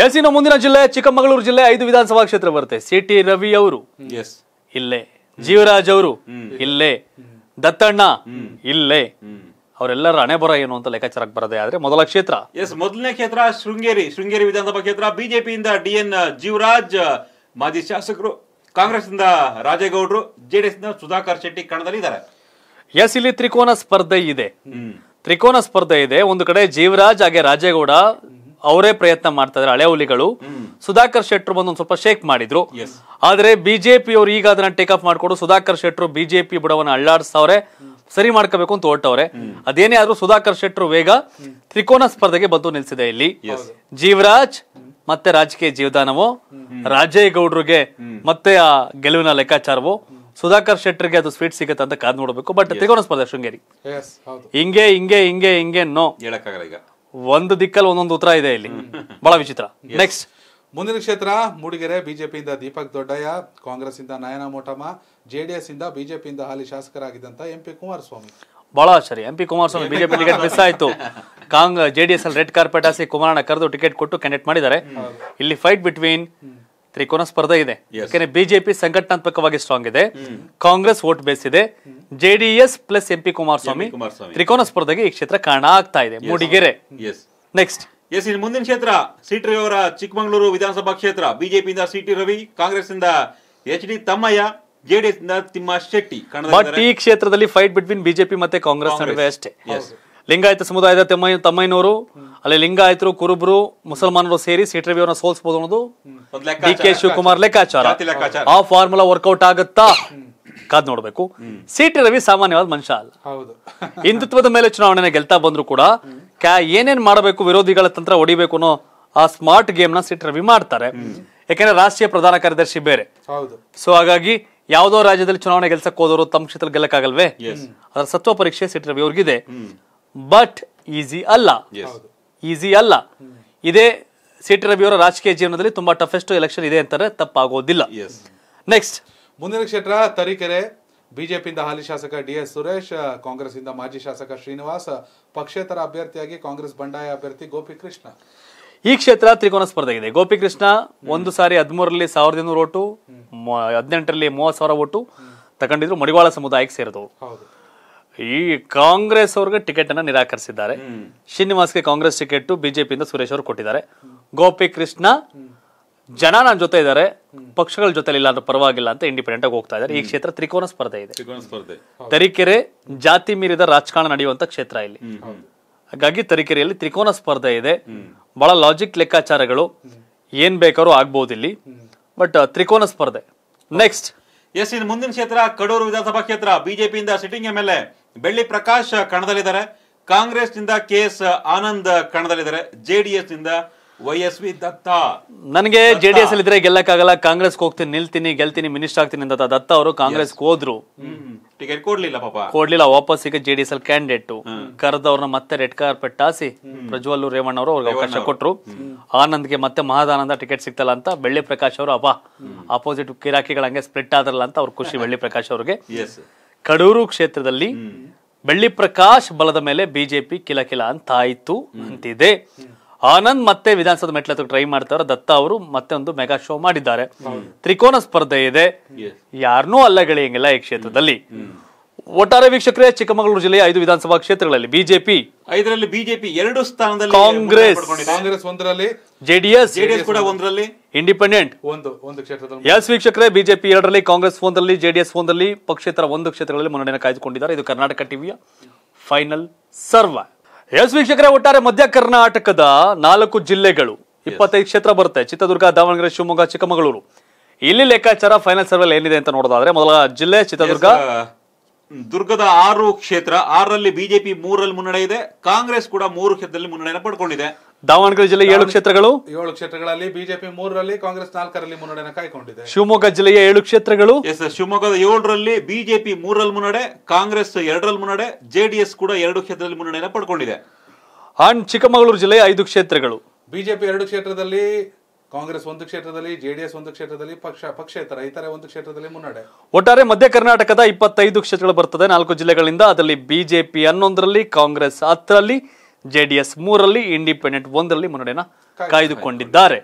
ಎಲ್ಸಿನ ಮುಂದಿನ ಜಿಲ್ಲೆ ಚಿಕ್ಕಮಗಳೂರು ಜಿಲ್ಲೆ ಐದು ವಿಧಾನಸಭಾ ಕ್ಷೇತ್ರ ಬರುತ್ತೆ ಸಿ ಟಿ ರವಿ ಅವರು ಇಲ್ಲೇ ಜೀವರಾಜ್ ಅವರು ಇಲ್ಲೇ ದತ್ತಣ್ಣ ಇಲ್ಲೇ ಅವರೆಲ್ಲರ ಹಣೆ ಬರ ಏನು ಅಂತ ಲೆಕ್ಕಾಚಾರಕ್ಕೆ ಬರದೆ ಆದ್ರೆ ಮೊದಲ ಕ್ಷೇತ್ರ ಎಸ್ ಮೊದಲನೇ ಕ್ಷೇತ್ರ ಶೃಂಗೇರಿ ಶೃಂಗೇರಿ ವಿಧಾನಸಭಾ ಕ್ಷೇತ್ರ ಬಿಜೆಪಿಯಿಂದ ಡಿ ಎನ್ ಜೀವರಾಜ್ ಮಾಜಿ ಶಾಸಕರು ಕಾಂಗ್ರೆಸ್ ಇಂದ ರಾಜೇಗೌಡರು ಜೆಡಿಎಸ್ ನ ಸುಧಾಕರ್ ಶೆಟ್ಟಿ ಕಣದಲ್ಲಿ ಇದ್ದಾರೆ ಎಸ್ ಇಲ್ಲಿ ತ್ರಿಕೋನ ಸ್ಪರ್ಧೆ ಇದೆ ತ್ರಿಕೋನ ಸ್ಪರ್ಧೆ ಇದೆ ಒಂದು ಕಡೆ ಜೀವರಾಜ್ ಹಾಗೆ ರಾಜೇಗೌಡ ಅವರೇ ಪ್ರಯತ್ನ ಮಾಡ್ತಾ ಇದ್ದಾರೆ ಹಳೆ ಹುಲಿಗಳು ಸುಧಾಕರ್ ಶೆಟ್ರು ಬಂದು ಸ್ವಲ್ಪ ಶೇಕ್ ಮಾಡಿದ್ರು ಆದ್ರೆ ಬಿಜೆಪಿ ಅವರು ಈಗ ಅದನ್ನ ಟೇಕ್ ಅಪ್ ಮಾಡ್ಕೊಂಡು ಸುಧಾಕರ್ ಶೆಟ್ರು ಬಿಜೆಪಿ ಬುಡವನ್ನ ಅಲ್ಲಾಡ್ಸವ್ರೆ ಸರಿ ಮಾಡ್ಕೋಬೇಕು ಅಂತ ಹೊರಟವ್ರೆ ಅದೇನೇ ಆದ್ರೂ ಸುಧಾಕರ್ ಶೆಟ್ರು ವೇಗ ತ್ರಿಕೋನ ಸ್ಪರ್ಧೆಗೆ ಬಂದು ನಿಲ್ಸಿದೆ ಇಲ್ಲಿ ಜೀವರಾಜ್ ಮತ್ತೆ ರಾಜಕೀಯ ಜೀವದಾನವೋ ರಾಜೇಗೌಡ್ರಿಗೆ ಮತ್ತೆ ಆ ಗೆಲುವಿನ ಲೆಕ್ಕಾಚಾರವೋ ಸುಧಾಕರ್ ಶೆಟ್ಟರ್ಗೆ ಅದು ಸ್ವೀಟ್ ಸಿಗುತ್ತೆ ಅಂತ ಕಾದ್ ನೋಡ್ಬೇಕು ಬಟ್ ತ್ರಿಕೋನ ಸ್ಪರ್ಧೆ ಶೃಂಗೇರಿ ಹಿಂಗೆ ಹಿಂಗೆ ಹಿಂಗೆ ಹಿಂಗೆ ನೋ ಹೇಳಕ್ಕಾಗಲ್ಲ ಈಗ ಒಂದು ದಿಕ್ಕಲ್ಲಿ ಒಂದೊಂದು ಉತ್ತರ ಇದೆ ಇಲ್ಲಿ ಬಹಳ ವಿಚಿತ್ರ ನೆಕ್ಸ್ಟ್ ಮುಂದಿನ ಕ್ಷೇತ್ರ ಮೂಡಿಗೆರೆ ಬಿಜೆಪಿಯಿಂದ ದೀಪಕ್ ದೊಡ್ಡಯ್ಯ ಕಾಂಗ್ರೆಸ್ ಇಂದ ನಯನ ಮೋಟಮ್ಮ ಜೆಡಿಎಸ್ ಇಂದ ಬಿಜೆಪಿಯಿಂದ ಹಾಲಿ ಶಾಸಕರಾಗಿದ್ದಂತ ಎಂ ಪಿ ಕುಮಾರಸ್ವಾಮಿ ಬಹಳ ಸರಿ ಎಂ ಪಿ ಕುಮಾರಸ್ವಾಮಿ ಬಿಜೆಪಿ ಟಿಕೆಟ್ ಮಿಸ್ ಆಯ್ತು ಕಾಂಗ್ ಜೆಡಿಎಸ್ ಅಲ್ಲಿ ರೆಡ್ ಕಾರ್ಪೆಟ್ ಹಾಸಿ ಕುಮಾರಣ್ಣ ಕರೆದು ಟಿಕೆಟ್ ಕೊಟ್ಟು ಕ್ಯಾಂಡಿಡೇಟ್ ಮಾಡಿದ್ದಾರೆ ಇಲ್ಲಿ ಫೈಟ್ ಬಿಟ್ವೀನ್ ತ್ರಿಕೋನ ಸ್ಪರ್ಧೆ ಇದೆ ಯಾಕೆಂದ್ರೆ ಬಿಜೆಪಿ ಸಂಘಟನಾತ್ಮಕವಾಗಿ ಸ್ಟ್ರಾಂಗ್ ಇದೆ ಕಾಂಗ್ರೆಸ್ ವೋಟ್ ಬೇಸ್ ಇದೆ ಜೆಡಿಎಸ್ ಪ್ಲಸ್ ಎಂಪಿ ಪಿ ಕುಮಾರಸ್ವಾಮಿ ತ್ರಿಕೋನ ಸ್ಪರ್ಧೆಗೆ ಈ ಕ್ಷೇತ್ರ ಕಾರಣ ಆಗ್ತಾ ಇದೆ ಮೂಡಿಗೆರೆ ನೆಕ್ಸ್ಟ್ ಎಸ್ ಇನ್ ಮುಂದಿನ ಕ್ಷೇತ್ರ ಸಿಟಿ ರವಿ ಅವರ ಚಿಕ್ಕಮಗಳೂರು ವಿಧಾನಸಭಾ ಕ್ಷೇತ್ರ ಬಿಜೆಪಿಯಿಂದ ಸಿಟಿ ರವಿ ಕಾಂಗ್ರೆಸ್ ಇಂದ ಎಚ್ ಡಿ ತಮ್ಮಯ್ಯ ಜೆಡಿಎಸ್ ಇಂದ ತಿಮ್ಮ ಶೆಟ್ಟಿ ಬಟ್ ಈ ಕ್ಷೇತ್ರದಲ್ಲಿ ಫೈಟ್ ಬಿಟ್ವೀನ್ ಬಿಜೆಪಿ ಮತ್ತೆ ಕಾಂಗ್ರೆಸ್ ನಡುವೆ ಅಷ್ಟೇ ಲಿಂಗಾಯತ ಸಮುದಾಯದ ತಮ್ಮಯ್ಯ ತಮ್ಮಯ್ಯನವರು ಅಲ್ಲಿ ಲಿಂಗಾಯತರು ಕುರುಬರು ಮುಸಲ್ಮಾನರು ಸೇರಿ ಸಿಟಿ ರವಿ ಅವರನ್ನ ಸೋಲಿಸಬಹುದು ಅನ್ನೋದು ಡಿ ಕೆ ಶಿವಕುಮಾರ್ ಲೆಕ್ಕಾಚಾರ ಆ ಫಾರ್ಮುಲಾ ವರ್ಕೌಟ್ ಆಗುತ್ತಾ ಕಾದ್ ನೋಡಬೇಕು ಸಿ ಟಿ ರವಿ ಸಾಮಾನ್ಯವಾದ ಮನುಷ್ಯ ಅಲ್ಲ ಹೌದು ಹಿಂದುತ್ವದ ಮೇಲೆ ಚುನಾವಣೆ ಗೆಲ್ತಾ ಬಂದ್ರು ಕೂಡ ಕ್ಯಾ ಏನೇನ್ ಮಾಡಬೇಕು ವಿರೋಧಿಗಳ ತಂತ್ರ ಹೊಡಿಬೇಕು ಅನ್ನೋ ಆ ಸ್ಮಾರ್ಟ್ ಗೇಮ್ ನ ಸಿ ಟಿ ರವಿ ಮಾಡ್ತಾರೆ ಯಾಕಂದ್ರೆ ರಾಷ್ಟ್ರೀಯ ಪ್ರಧಾನ ಕಾರ್ಯದರ್ಶಿ ಬೇರೆ ಸೊ ಹಾಗಾಗಿ ಯಾವ್ದೋ ರಾಜ್ಯದಲ್ಲಿ ಚುನಾವಣೆ ಗೆಲ್ಸಕ್ ಹೋದವರು ತಮ್ಮ ಕ್ಷೇತ್ರದಲ್ಲಿ ಗೆಲ್ಲಕ್ಕಾಗಲ್ವೇ ಅದರ ಸತ್ವ ಪರೀಕ್ಷೆ ಸಿ ಟಿ ರವಿ ಅವ್ರಿಗಿದೆ ಬಟ್ ಈಸಿ ಅಲ್ಲ ಈಸಿ ಅಲ್ಲ ಇದೇ ಸಿ ಟಿ ರವಿ ಅವರ ರಾಜಕೀಯ ಜೀವನದಲ್ಲಿ ತುಂಬಾ ಟಫೆಸ್ಟ್ ಎಲೆಕ್ಷನ್ ಇದೆ ಅಂತಾರೆ ತಪ್ಪಾಗೋದಿಲ್ಲ ನೆಕ್ಸ್ಟ್ ಮುಂದಿನ ಕ್ಷೇತ್ರ ತರೀಕೆರೆ ಬಿಜೆಪಿಯಿಂದ ಹಾಲಿ ಶಾಸಕ ಡಿ ಎಸ್ ಸುರೇಶ್ ಇಂದ ಮಾಜಿ ಶಾಸಕ ಶ್ರೀನಿವಾಸ್ ಪಕ್ಷೇತರ ಅಭ್ಯರ್ಥಿಯಾಗಿ ಕಾಂಗ್ರೆಸ್ ಬಂಡಾಯ ಅಭ್ಯರ್ಥಿ ಗೋಪಿಕೃಷ್ಣ ಈ ಕ್ಷೇತ್ರ ತ್ರಿಕೋನ ಸ್ಪರ್ಧೆ ಇದೆ ಗೋಪಿಕೃಷ್ಣ ಒಂದು ಸಾರಿ ಹದಿಮೂರರಲ್ಲಿ ಸಾವಿರದ ಇನ್ನೂರು ಓಟು ಹದಿನೆಂಟರಲ್ಲಿ ಮೂವತ್ತು ಸಾವಿರ ಓಟು ತಗೊಂಡಿದ್ರು ಮಡಿವಾಳ ಸಮುದಾಯಕ್ಕೆ ಸೇರಿದವು ಈ ಕಾಂಗ್ರೆಸ್ ಅವ್ರಿಗೆ ಟಿಕೆಟ್ ಅನ್ನ ನಿರಾಕರಿಸಿದ್ದಾರೆ ಶ್ರೀನಿವಾಸ್ಗೆ ಕಾಂಗ್ರೆಸ್ ಟಿಕೆಟ್ ಬಿಜೆಪಿಯಿಂದ ಸುರೇಶ್ ಅವರು ಕೊಟ್ಟಿದ್ದಾರೆ ಗೋಪಿಕೃಷ್ಣ ಜನ ನನ್ನ ಜೊತೆ ಇದ್ದಾರೆ ಪಕ್ಷಗಳ ಜೊತೆ ಇಲ್ಲ ಅಂದ್ರೆ ಪರವಾಗಿಲ್ಲ ಅಂತ ಇಂಡಿಪೆಂಡೆಂಟ್ ಆಗಿ ಹೋಗ್ತಾ ಇದ್ದಾರೆ ಈ ಕ್ಷೇತ್ರ ತ್ರಿಕೋನ ಸ್ಪರ್ಧೆ ಇದೆ ತರೀಕೆರೆ ಜಾತಿ ಮೀರಿದ ರಾಜಕಾರಣ ನಡೆಯುವಂತ ಕ್ಷೇತ್ರ ಇಲ್ಲಿ ಹಾಗಾಗಿ ತರೀಕೆರೆಯಲ್ಲಿ ತ್ರಿಕೋನ ಸ್ಪರ್ಧೆ ಇದೆ ಬಹಳ ಲಾಜಿಕ್ ಲೆಕ್ಕಾಚಾರಗಳು ಏನ್ ಬೇಕಾದ್ರೂ ಆಗ್ಬಹುದು ಇಲ್ಲಿ ಬಟ್ ತ್ರಿಕೋನ ಸ್ಪರ್ಧೆ ನೆಕ್ಸ್ಟ್ ಎಸ್ ಇನ್ ಮುಂದಿನ ಕ್ಷೇತ್ರ ಕಡೂರು ವಿಧಾನಸಭಾ ಕ್ಷೇತ್ರ ಬಿಜೆಪಿಯಿಂದ ಸಿಟ್ಟಿಂಗ್ ಎಂ ಎಲ್ ಎ ಬೆಳ್ಳಿ ಪ್ರಕಾಶ್ ಕಣದಲ್ಲಿದ್ದಾರೆ ಕಾಂಗ್ರೆಸ್ ನಿಂದ ಕೆ ಎಸ್ ಆನಂದ್ ಕಣದಲ್ಲಿದ್ದಾರೆ ಜೆಡಿಎಸ್ ನಿಂದ ವೈಎಸ್ವಿ ದತ್ತ ನನಗೆ ಜೆ ಡಿ ಎಸ್ ಅಲ್ಲಿ ಇದ್ರೆ ಗೆಲ್ಲಕ್ಕಾಗಲ್ಲ ಕಾಂಗ್ರೆಸ್ ಹೋಗ್ತೀನಿ ನಿಲ್ತೀನಿ ಗೆಲ್ತೀನಿ ಮಿನಿಸ್ಟರ್ ಆಗ್ತೀನಿ ಅಂತ ದತ್ತ ಅವರು ಕಾಂಗ್ರೆಸ್ ಹೋದ್ರು ಟಿಕೆಟ್ ಕೊಡ್ಲಿಲ್ಲ ಪಾಪ ಕೊಡ್ಲಿಲ್ಲ ವಾಪಸ್ ಈಗ ಜೆ ಡಿ ಎಸ್ ಅಲ್ಲಿ ಕ್ಯಾಂಡಿಡೇಟ್ ಕರೆದವ್ರನ್ನ ಮತ್ತೆ ರೆಡ್ ಕಾರ್ಪೆಟ್ ಹಾಸಿ ಪ್ರಜ್ವಲ್ಲು ರೇವಣ್ಣ ಅವರು ಅವ್ರಿಗೆ ಅವಕಾಶ ಕೊಟ್ರು ಆನಂದ್ಗೆ ಮತ್ತೆ ಮಹದಾನಂದ ಟಿಕೆಟ್ ಸಿಕ್ತಲ್ಲ ಅಂತ ಬೆಳ್ಳಿ ಪ್ರಕಾಶ್ ಅವರು ಅಬ್ಬಾ ಆಪೋಸಿಟ್ ಕಿರಾಕಿಗಳ ಹಂಗೆ ಸ್ಪ್ಲಿಟ್ ಆದ್ರಲ್ಲ ಅಂತ ಅವ್ರ ಖುಷಿ ಬೆಳ್ಳಿ ಪ್ರಕಾಶ್ ಅವ್ರಿಗೆ ಕಡೂರು ಕ್ಷೇತ್ರದಲ್ಲಿ ಬೆಳ್ಳಿ ಪ್ರಕಾಶ್ ಬಲದ ಮೇಲೆ ಬಿಜೆಪಿ ಕಿಲಕಿಲ ಅಂತ ಅಂತಿದೆ ಆನಂದ್ ಮತ್ತೆ ವಿಧಾನಸೌಧ ಮೆಟ್ಲ ಟ್ರೈ ಮಾಡ್ತಾರೆ ದತ್ತ ಅವರು ಮತ್ತೆ ಒಂದು ಮೆಗಾ ಶೋ ಮಾಡಿದ್ದಾರೆ ತ್ರಿಕೋನ ಸ್ಪರ್ಧೆ ಇದೆ ಯಾರನ್ನೂ ಗೆಳೆಯಂಗಿಲ್ಲ ಈ ಕ್ಷೇತ್ರದಲ್ಲಿ ಒಟ್ಟಾರೆ ವೀಕ್ಷಕರೇ ಚಿಕ್ಕಮಗಳೂರು ಜಿಲ್ಲೆಯ ಐದು ವಿಧಾನಸಭಾ ಕ್ಷೇತ್ರಗಳಲ್ಲಿ ಬಿಜೆಪಿ ಐದರಲ್ಲಿ ಬಿಜೆಪಿ ಎರಡು ಸ್ಥಾನದಲ್ಲಿ ಕಾಂಗ್ರೆಸ್ ಕಾಂಗ್ರೆಸ್ ಒಂದರಲ್ಲಿ ಜೆಡಿಎಸ್ ಜೆಡಿಎಸ್ ಕೂಡ ಒಂದರಲ್ಲಿ ಇಂಡಿಪೆಂಡೆಂಟ್ ಒಂದು ಒಂದು ಕ್ಷೇತ್ರದಲ್ಲಿ ಎಸ್ ವೀಕ್ಷಕರೇ ಬಿಜೆಪಿ ಎರಡರಲ್ಲಿ ಕಾಂಗ್ರೆಸ್ ಒಂದರಲ್ಲಿ ಜೆಡಿಎಸ್ ಒಂದರಲ್ಲಿ ಪಕ್ಷೇತರ ಒಂದು ಕ್ಷೇತ್ರಗಳಲ್ಲಿ ಮುನ್ನಡೆಯನ್ನು ಕಾಯ್ದುಕೊಂಡಿದ್ದಾರೆ ಇದು ಕರ್ನಾಟಕ ಟಿವಿಯ ಫೈನಲ್ ಸರ್ವ ಎಸ್ ವೀಕ್ಷಕರೇ ಒಟ್ಟಾರೆ ಮಧ್ಯ ಕರ್ನಾಟಕದ ನಾಲ್ಕು ಜಿಲ್ಲೆಗಳು ಇಪ್ಪತ್ತೈದು ಕ್ಷೇತ್ರ ಬರುತ್ತೆ ಚಿತ್ರದುರ್ಗ ದಾವಣಗೆರೆ ಶಿವಮೊಗ್ಗ ಚಿಕ್ಕಮಗಳೂರು ಇಲ್ಲಿ ಲೆಕ್ಕಾಚಾರ ಫೈನಲ್ ಸರ್ವೆಲ್ ಏನಿದೆ ಅಂತ ನೋಡೋದಾದ್ರೆ ಮೊದಲ ಜಿಲ್ಲೆ ಚಿತ್ರದುರ್ಗ ದುರ್ಗದ ಆರು ಕ್ಷೇತ್ರ ಆರರಲ್ಲಿ ಬಿಜೆಪಿ ಮೂರರಲ್ಲಿ ಮುನ್ನಡೆ ಇದೆ ಕಾಂಗ್ರೆಸ್ ಕೂಡ ಮೂರು ಕ್ಷೇತ್ರದಲ್ಲಿ ಮುನ್ನಡೆಯನ್ನು ಪಡ್ಕೊಂಡಿದೆ ದಾವಣಗೆರೆ ಜಿಲ್ಲೆಯ ಏಳು ಕ್ಷೇತ್ರಗಳು ಏಳು ಕ್ಷೇತ್ರಗಳಲ್ಲಿ ಬಿಜೆಪಿ ಮೂರರಲ್ಲಿ ಕಾಂಗ್ರೆಸ್ ನಾಲ್ಕರಲ್ಲಿ ಮುನ್ನಡೆಯನ್ನು ಕಾಯ್ಕೊಂಡಿದೆ ಶಿವಮೊಗ್ಗ ಜಿಲ್ಲೆಯ ಏಳು ಕ್ಷೇತ್ರಗಳು ಎಸ್ ಶಿವಮೊಗ್ಗದ ಏಳರಲ್ಲಿ ಬಿಜೆಪಿ ಮೂರರಲ್ಲಿ ಮುನ್ನಡೆ ಕಾಂಗ್ರೆಸ್ ಎರಡರಲ್ಲಿ ಮುನ್ನಡೆ ಜೆಡಿಎಸ್ ಕೂಡ ಎರಡು ಕ್ಷೇತ್ರದಲ್ಲಿ ಮುನ್ನಡೆಯನ್ನು ಪಡ್ಕೊಂಡಿದೆ ಅಂಡ್ ಚಿಕ್ಕಮಗಳೂರು ಜಿಲ್ಲೆಯ ಐದು ಕ್ಷೇತ್ರಗಳು ಬಿಜೆಪಿ ಎರಡು ಕ್ಷೇತ್ರದಲ್ಲಿ ಕಾಂಗ್ರೆಸ್ ಒಂದು ಕ್ಷೇತ್ರದಲ್ಲಿ ಜೆಡಿಎಸ್ ಒಂದು ಕ್ಷೇತ್ರದಲ್ಲಿ ಪಕ್ಷ ಪಕ್ಷೇತರ ಇತರ ಒಂದು ಕ್ಷೇತ್ರದಲ್ಲಿ ಮುನ್ನಡೆ ಒಟ್ಟಾರೆ ಮಧ್ಯ ಕರ್ನಾಟಕದ ಇಪ್ಪತ್ತೈದು ಕ್ಷೇತ್ರಗಳು ಬರ್ತದೆ ನಾಲ್ಕು ಜಿಲ್ಲೆಗಳಿಂದ ಅದರಲ್ಲಿ ಬಿಜೆಪಿ ಹನ್ನೊಂದರಲ್ಲಿ ಕಾಂಗ್ರೆಸ್ ಹತ್ತರಲ್ಲಿ ಜೆಡಿಎಸ್ ಮೂರಲ್ಲಿ, ಇಂಡಿಪೆಂಡೆಂಟ್ ಒಂದರಲ್ಲಿ ಮುನ್ನಡೆಯನ್ನು ಕಾಯ್ದುಕೊಂಡಿದ್ದಾರೆ